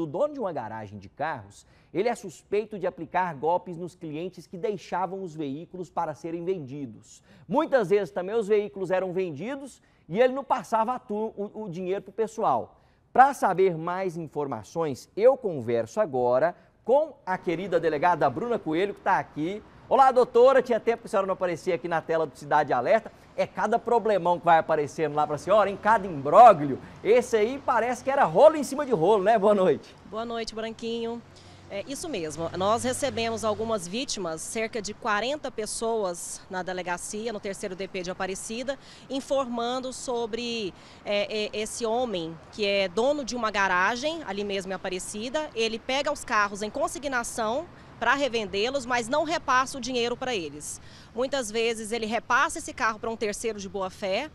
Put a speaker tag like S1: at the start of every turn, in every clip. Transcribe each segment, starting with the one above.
S1: do dono de uma garagem de carros, ele é suspeito de aplicar golpes nos clientes que deixavam os veículos para serem vendidos. Muitas vezes também os veículos eram vendidos e ele não passava o, o dinheiro para o pessoal. Para saber mais informações, eu converso agora com a querida delegada Bruna Coelho, que está aqui Olá, doutora, tinha tempo que a senhora não aparecia aqui na tela do Cidade Alerta. É cada problemão que vai aparecendo lá para a senhora, em cada imbróglio. Esse aí parece que era rolo em cima de rolo, né? Boa noite.
S2: Boa noite, Branquinho. É isso mesmo. Nós recebemos algumas vítimas, cerca de 40 pessoas na delegacia, no terceiro DP de Aparecida, informando sobre é, é, esse homem que é dono de uma garagem ali mesmo em Aparecida. Ele pega os carros em consignação para revendê-los, mas não repassa o dinheiro para eles. Muitas vezes ele repassa esse carro para um terceiro de boa fé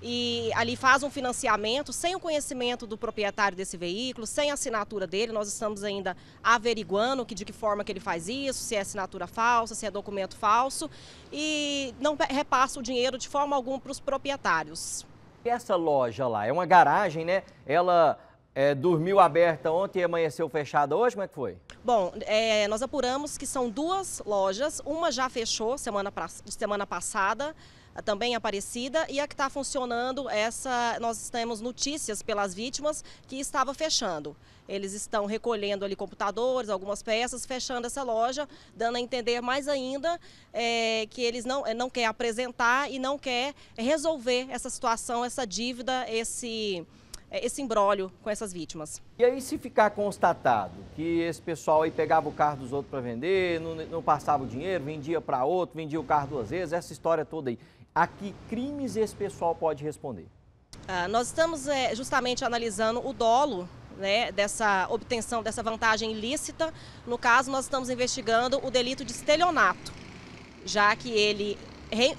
S2: e ali faz um financiamento sem o conhecimento do proprietário desse veículo, sem a assinatura dele. Nós estamos ainda averiguando que, de que forma que ele faz isso, se é assinatura falsa, se é documento falso e não repassa o dinheiro de forma alguma para os proprietários.
S1: Essa loja lá é uma garagem, né? Ela é, dormiu aberta ontem e amanheceu fechada hoje? Como é que foi?
S2: Bom, é, nós apuramos que são duas lojas. Uma já fechou semana, pra, semana passada também Aparecida, e a que está funcionando, essa nós temos notícias pelas vítimas que estava fechando. Eles estão recolhendo ali computadores, algumas peças, fechando essa loja, dando a entender mais ainda é, que eles não, é, não querem apresentar e não quer resolver essa situação, essa dívida, esse é, esse embrólio com essas vítimas. E aí, se ficar constatado
S1: que esse pessoal aí pegava o carro dos outros para vender, não, não, passava o dinheiro, vendia para outro, vendia o carro duas vezes, essa história toda aí, a que crimes esse pessoal pode responder?
S2: Ah, nós estamos é, justamente analisando o dolo né, dessa obtenção dessa vantagem ilícita. No caso, nós estamos investigando o delito de estelionato, já que ele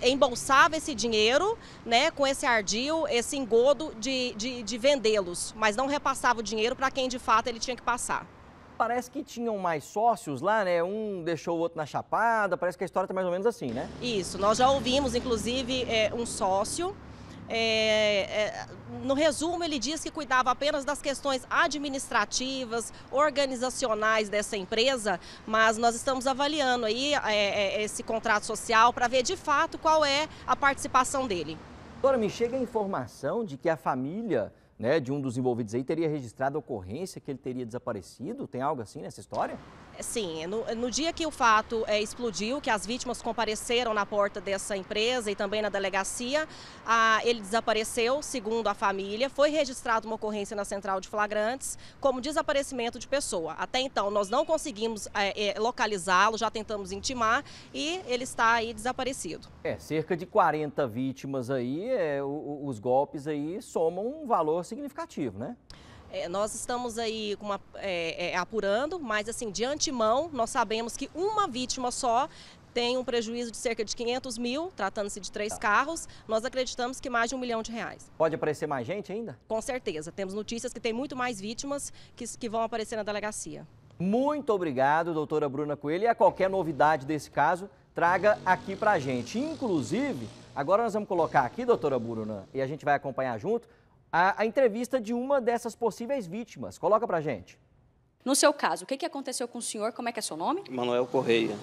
S2: embolsava esse dinheiro né, com esse ardil, esse engodo de, de, de vendê-los, mas não repassava o dinheiro para quem de fato ele tinha que passar
S1: parece que tinham mais sócios lá, né? Um deixou o outro na chapada, parece que a história tá mais ou menos assim, né?
S2: Isso, nós já ouvimos, inclusive, é, um sócio. É, é, no resumo, ele diz que cuidava apenas das questões administrativas, organizacionais dessa empresa, mas nós estamos avaliando aí é, é, esse contrato social para ver de fato qual é a participação dele. Dora, me chega a
S1: informação de que a família né, de um dos envolvidos aí teria registrado a ocorrência que ele teria desaparecido? Tem algo assim nessa história?
S2: É, sim, no, no dia que o fato é, explodiu, que as vítimas compareceram na porta dessa empresa e também na delegacia, a, ele desapareceu, segundo a família. Foi registrada uma ocorrência na central de flagrantes como desaparecimento de pessoa. Até então, nós não conseguimos é, é, localizá-lo, já tentamos intimar e ele está aí desaparecido.
S1: É, cerca de 40 vítimas aí, é, os golpes aí somam um valor significativo, né?
S2: É, nós estamos aí uma, é, é, apurando, mas assim, de antemão, nós sabemos que uma vítima só tem um prejuízo de cerca de 500 mil, tratando-se de três tá. carros. Nós acreditamos que mais de um milhão de reais.
S1: Pode aparecer mais gente ainda?
S2: Com certeza. Temos notícias que tem muito mais vítimas que, que vão aparecer na delegacia.
S1: Muito obrigado, doutora Bruna Coelho. E a qualquer novidade desse caso, traga aqui pra gente. Inclusive, agora nós vamos colocar aqui, doutora Bruna, e a gente vai acompanhar junto a, a entrevista de uma dessas possíveis vítimas. Coloca pra gente. No seu caso, o que, que aconteceu com o senhor? Como é que é seu nome?
S3: Manuel Correia.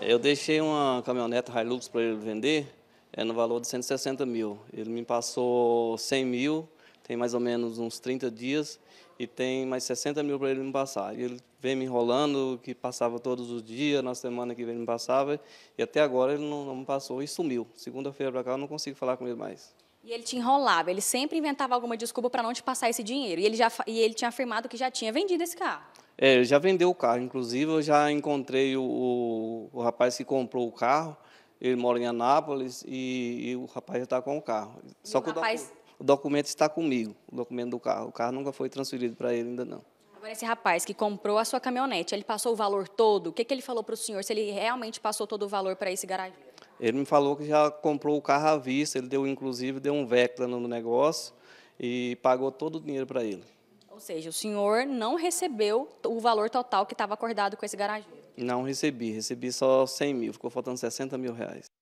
S3: Eu deixei uma caminhonete Hilux para ele vender, é no valor de 160 mil. Ele me passou 100 mil, tem mais ou menos uns 30 dias, e tem mais 60 mil para ele me passar. E ele vem me enrolando, que passava todos os dias, na semana que vem me passava, e até agora ele não, não me passou e sumiu. Segunda-feira para cá eu não consigo falar com ele mais.
S1: E ele te enrolava, ele sempre inventava alguma desculpa para não te passar esse dinheiro. E ele, já, e ele tinha afirmado que já tinha vendido esse carro.
S3: É, ele já vendeu o carro. Inclusive, eu já encontrei o, o rapaz que comprou o carro. Ele mora em Anápolis e, e o rapaz já está com o carro. E Só o que rapaz... o, documento está comigo, o documento do carro. O carro nunca foi transferido para ele ainda não.
S1: Agora, esse rapaz que comprou a sua caminhonete, ele passou o valor todo? O que, que ele falou para o senhor se ele realmente passou todo o valor para esse garagem?
S3: Ele me falou que já comprou o carro à vista, ele deu, inclusive, deu um Vectra no negócio e pagou todo o dinheiro para ele.
S1: Ou seja, o senhor não recebeu o valor total que estava acordado com esse garageiro?
S3: Não recebi, recebi só 100 mil, ficou faltando 60 mil reais.